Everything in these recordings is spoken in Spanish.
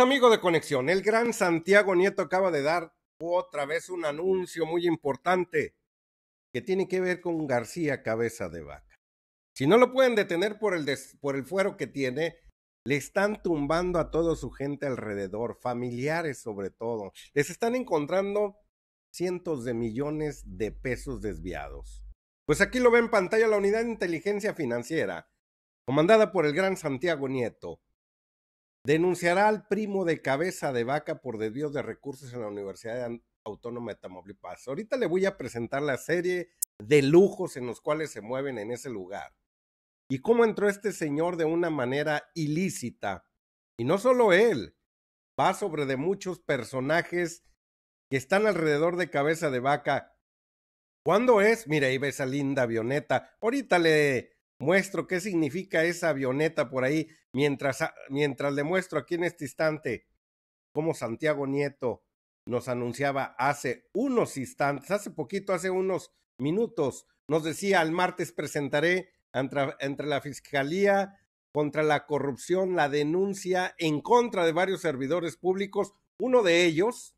amigo de Conexión. El gran Santiago Nieto acaba de dar otra vez un anuncio muy importante que tiene que ver con García Cabeza de Vaca. Si no lo pueden detener por el, por el fuero que tiene, le están tumbando a toda su gente alrededor, familiares sobre todo. Les están encontrando cientos de millones de pesos desviados. Pues aquí lo ve en pantalla la Unidad de Inteligencia Financiera, comandada por el gran Santiago Nieto Denunciará al primo de Cabeza de Vaca por desvío de recursos en la Universidad Autónoma de Tamaulipas. Ahorita le voy a presentar la serie de lujos en los cuales se mueven en ese lugar. Y cómo entró este señor de una manera ilícita. Y no solo él, va sobre de muchos personajes que están alrededor de Cabeza de Vaca. ¿Cuándo es? Mira, ahí ve esa linda avioneta. Ahorita le muestro qué significa esa avioneta por ahí. Ah, mientras, le muestro aquí en este instante cómo Santiago Nieto nos anunciaba hace unos instantes, hace poquito, hace unos minutos, nos decía al martes presentaré entre, entre la Fiscalía contra la corrupción la denuncia en contra de varios servidores públicos, uno de ellos,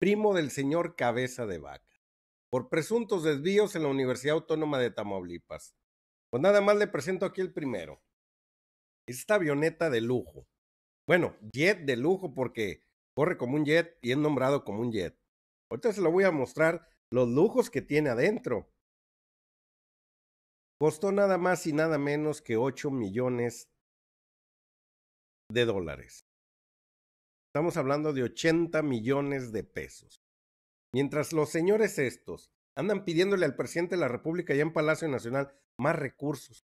primo del señor Cabeza de Vaca, por presuntos desvíos en la Universidad Autónoma de Tamaulipas. Pues nada más le presento aquí el primero. Esta avioneta de lujo. Bueno, jet de lujo porque corre como un jet y es nombrado como un jet. Ahorita se lo voy a mostrar los lujos que tiene adentro. Costó nada más y nada menos que 8 millones de dólares. Estamos hablando de 80 millones de pesos. Mientras los señores estos andan pidiéndole al presidente de la República y en Palacio Nacional más recursos,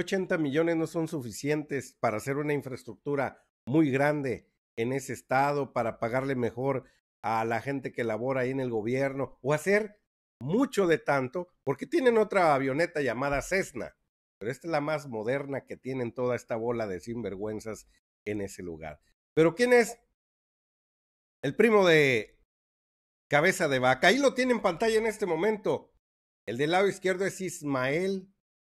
80 millones no son suficientes para hacer una infraestructura muy grande en ese estado, para pagarle mejor a la gente que labora ahí en el gobierno o hacer mucho de tanto, porque tienen otra avioneta llamada Cessna, pero esta es la más moderna que tienen toda esta bola de sinvergüenzas en ese lugar. Pero ¿quién es? El primo de Cabeza de Vaca. Ahí lo tiene en pantalla en este momento. El del lado izquierdo es Ismael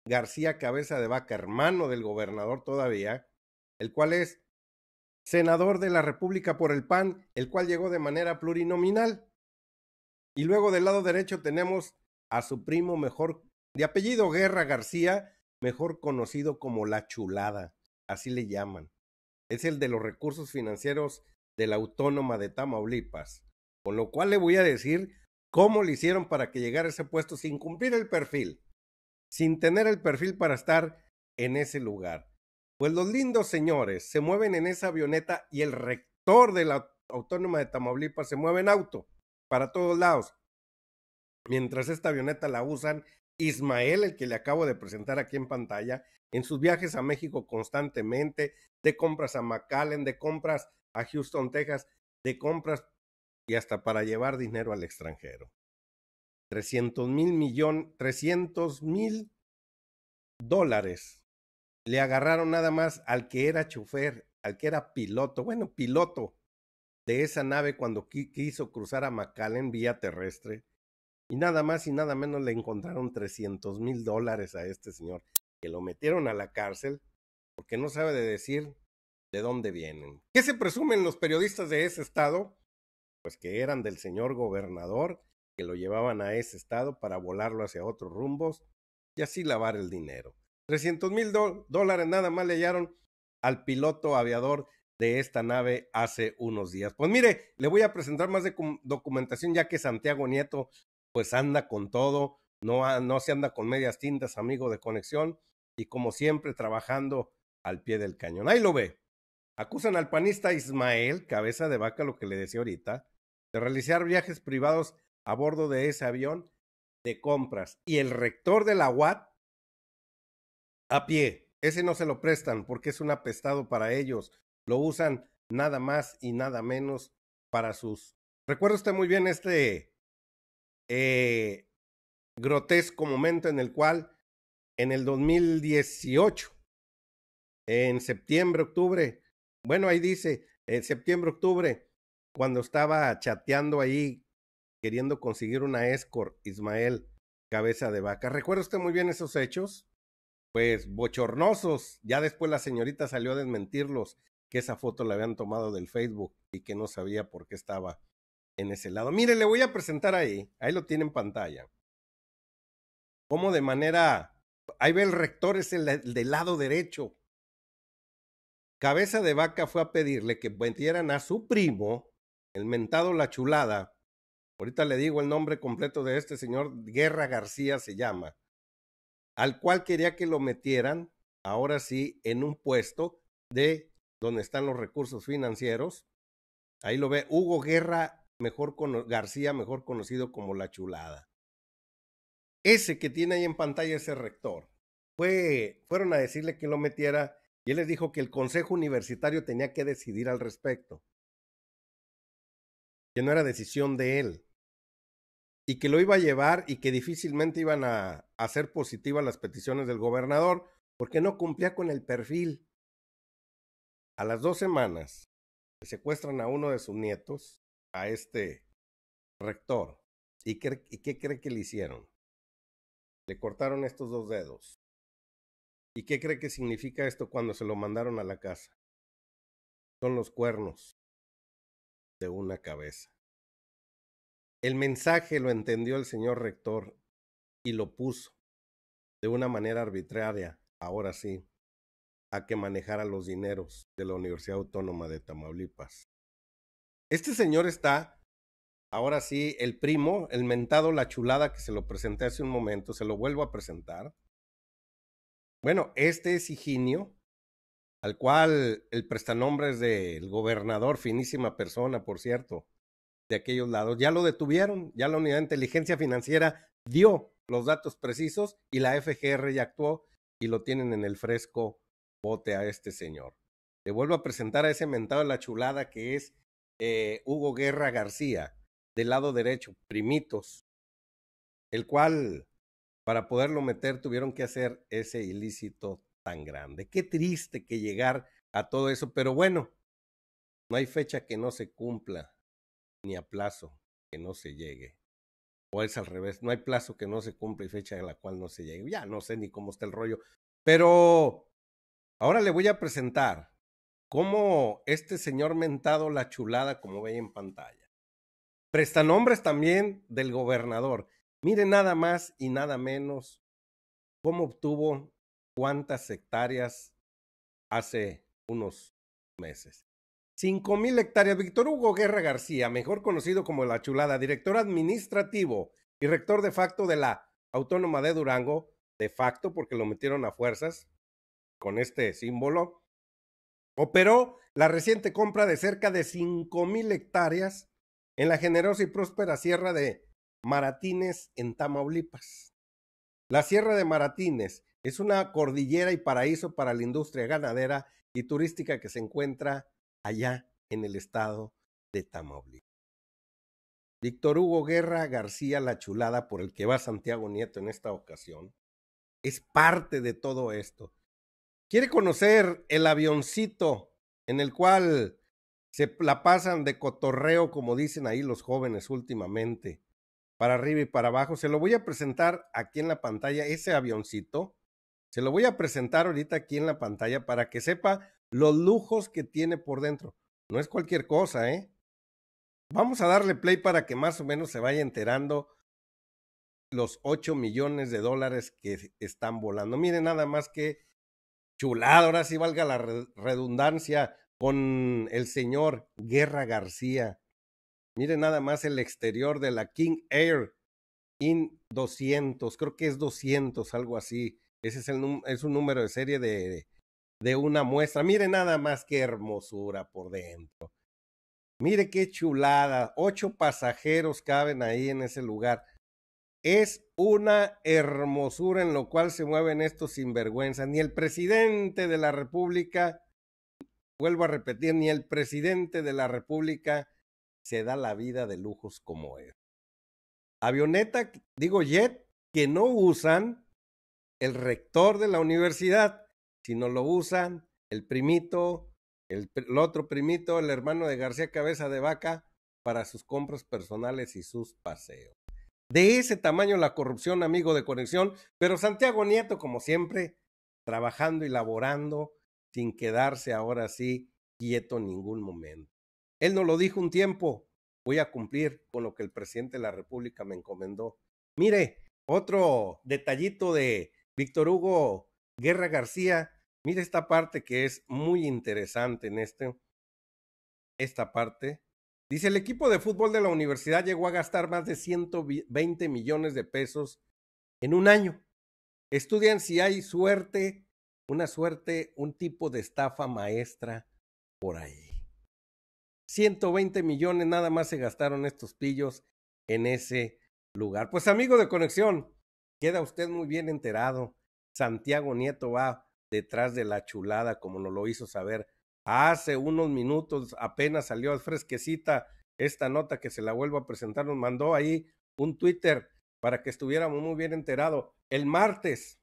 García Cabeza de Vaca, hermano del gobernador todavía, el cual es senador de la República por el PAN, el cual llegó de manera plurinominal. Y luego del lado derecho tenemos a su primo mejor, de apellido Guerra García, mejor conocido como La Chulada, así le llaman. Es el de los recursos financieros de la Autónoma de Tamaulipas. Con lo cual le voy a decir cómo le hicieron para que llegara a ese puesto sin cumplir el perfil sin tener el perfil para estar en ese lugar. Pues los lindos señores se mueven en esa avioneta y el rector de la Autónoma de Tamaulipas se mueve en auto para todos lados. Mientras esta avioneta la usan Ismael, el que le acabo de presentar aquí en pantalla, en sus viajes a México constantemente, de compras a McAllen, de compras a Houston, Texas, de compras y hasta para llevar dinero al extranjero. 300 mil millones, 300 mil dólares. Le agarraron nada más al que era chofer, al que era piloto, bueno, piloto de esa nave cuando quiso cruzar a en vía terrestre. Y nada más y nada menos le encontraron 300 mil dólares a este señor, que lo metieron a la cárcel porque no sabe de decir de dónde vienen. ¿Qué se presumen los periodistas de ese estado? Pues que eran del señor gobernador que lo llevaban a ese estado para volarlo hacia otros rumbos y así lavar el dinero. 300 mil dólares nada más le hallaron al piloto aviador de esta nave hace unos días. Pues mire, le voy a presentar más de documentación ya que Santiago Nieto pues anda con todo, no, no se anda con medias tintas, amigo de conexión, y como siempre trabajando al pie del cañón. Ahí lo ve. Acusan al panista Ismael, cabeza de vaca, lo que le decía ahorita, de realizar viajes privados a bordo de ese avión de compras. Y el rector de la UAT a pie. Ese no se lo prestan porque es un apestado para ellos. Lo usan nada más y nada menos para sus... Recuerda usted muy bien este eh, grotesco momento en el cual en el 2018, en septiembre, octubre, bueno, ahí dice, en septiembre, octubre, cuando estaba chateando ahí queriendo conseguir una escort, Ismael Cabeza de Vaca. ¿Recuerda usted muy bien esos hechos? Pues bochornosos. Ya después la señorita salió a desmentirlos, que esa foto la habían tomado del Facebook y que no sabía por qué estaba en ese lado. Mire, le voy a presentar ahí, ahí lo tiene en pantalla. Como de manera... Ahí ve el rector, es el, del lado derecho. Cabeza de Vaca fue a pedirle que metieran a su primo, el mentado La Chulada, Ahorita le digo el nombre completo de este señor, Guerra García se llama, al cual quería que lo metieran, ahora sí, en un puesto de donde están los recursos financieros. Ahí lo ve Hugo Guerra mejor García, mejor conocido como La Chulada. Ese que tiene ahí en pantalla ese rector. Fue, fueron a decirle que lo metiera y él les dijo que el Consejo Universitario tenía que decidir al respecto, que no era decisión de él y que lo iba a llevar y que difícilmente iban a hacer positivas las peticiones del gobernador porque no cumplía con el perfil. A las dos semanas secuestran a uno de sus nietos, a este rector. ¿Y y qué cree que le hicieron? Le cortaron estos dos dedos. ¿Y qué cree que significa esto cuando se lo mandaron a la casa? Son los cuernos de una cabeza. El mensaje lo entendió el señor rector y lo puso, de una manera arbitraria, ahora sí, a que manejara los dineros de la Universidad Autónoma de Tamaulipas. Este señor está, ahora sí, el primo, el mentado, la chulada que se lo presenté hace un momento, se lo vuelvo a presentar. Bueno, este es Higinio, al cual el es del gobernador, finísima persona, por cierto, de aquellos lados. Ya lo detuvieron, ya la Unidad de Inteligencia Financiera dio los datos precisos y la FGR ya actuó y lo tienen en el fresco bote a este señor. Le vuelvo a presentar a ese mentado la chulada que es eh, Hugo Guerra García, del lado derecho, primitos, el cual para poderlo meter tuvieron que hacer ese ilícito tan grande. Qué triste que llegar a todo eso, pero bueno, no hay fecha que no se cumpla ni a plazo que no se llegue. O es al revés, no hay plazo que no se cumpla y fecha en la cual no se llegue. Ya no sé ni cómo está el rollo. Pero ahora le voy a presentar cómo este señor mentado la chulada, como ve en pantalla. Prestanombres también del gobernador. Mire nada más y nada menos cómo obtuvo cuántas hectáreas hace unos meses. 5.000 hectáreas. Víctor Hugo Guerra García, mejor conocido como La Chulada, director administrativo y rector de facto de la Autónoma de Durango, de facto porque lo metieron a fuerzas con este símbolo, operó la reciente compra de cerca de 5.000 hectáreas en la generosa y próspera sierra de Maratines en Tamaulipas. La sierra de Maratines es una cordillera y paraíso para la industria ganadera y turística que se encuentra allá en el estado de Tamaulipas. Víctor Hugo Guerra García La Chulada, por el que va Santiago Nieto en esta ocasión, es parte de todo esto. Quiere conocer el avioncito en el cual se la pasan de cotorreo, como dicen ahí los jóvenes últimamente, para arriba y para abajo. Se lo voy a presentar aquí en la pantalla, ese avioncito. Se lo voy a presentar ahorita aquí en la pantalla para que sepa los lujos que tiene por dentro. No es cualquier cosa, ¿eh? Vamos a darle play para que más o menos se vaya enterando los 8 millones de dólares que están volando. Miren nada más que chulado, ahora sí valga la redundancia con el señor Guerra García. Miren nada más el exterior de la King Air in 200, creo que es 200, algo así. Ese es, el, es un número de serie de, de una muestra. Mire nada más que hermosura por dentro. Mire qué chulada. Ocho pasajeros caben ahí en ese lugar. Es una hermosura en lo cual se mueven estos sinvergüenzas. Ni el presidente de la República, vuelvo a repetir, ni el presidente de la República se da la vida de lujos como él Avioneta, digo jet, que no usan el rector de la universidad, si no lo usan, el primito, el, otro primito, el hermano de García Cabeza de Vaca, para sus compras personales y sus paseos. De ese tamaño la corrupción, amigo de conexión, pero Santiago Nieto, como siempre, trabajando y laborando sin quedarse ahora sí quieto en ningún momento. Él nos lo dijo un tiempo, voy a cumplir con lo que el presidente de la República me encomendó. Mire, otro detallito de Víctor Hugo Guerra García, mire esta parte que es muy interesante en este, esta parte. Dice, el equipo de fútbol de la universidad llegó a gastar más de 120 millones de pesos en un año. Estudian si hay suerte, una suerte, un tipo de estafa maestra por ahí. 120 millones nada más se gastaron estos pillos en ese lugar. Pues amigo de conexión, queda usted muy bien enterado Santiago Nieto va detrás de la chulada, como nos lo hizo saber hace unos minutos, apenas salió fresquecita esta nota que se la vuelvo a presentar, nos mandó ahí un Twitter para que estuviéramos muy bien enterados, El martes,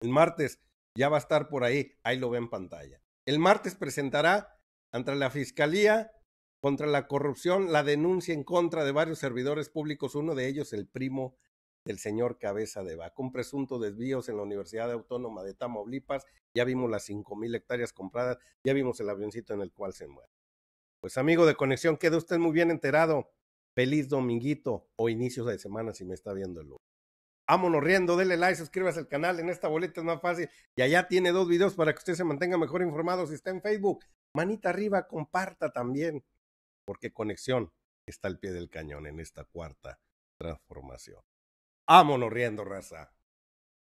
el martes ya va a estar por ahí, ahí lo ve en pantalla. El martes presentará ante la Fiscalía contra la corrupción la denuncia en contra de varios servidores públicos, uno de ellos el primo del señor Cabeza de Vaca. Un presunto desvío en la Universidad Autónoma de Tamaulipas. Ya vimos las 5.000 hectáreas compradas, ya vimos el avioncito en el cual se mueve. Pues amigo de conexión, quede usted muy bien enterado. Feliz dominguito o inicios de semana si me está viendo el lunes. Vámonos riendo, dele like, suscríbase al canal, en esta boleta es más fácil. Y allá tiene dos videos para que usted se mantenga mejor informado si está en Facebook. Manita arriba, comparta también, porque conexión está al pie del cañón en esta cuarta transformación. Vámonos riendo, raza.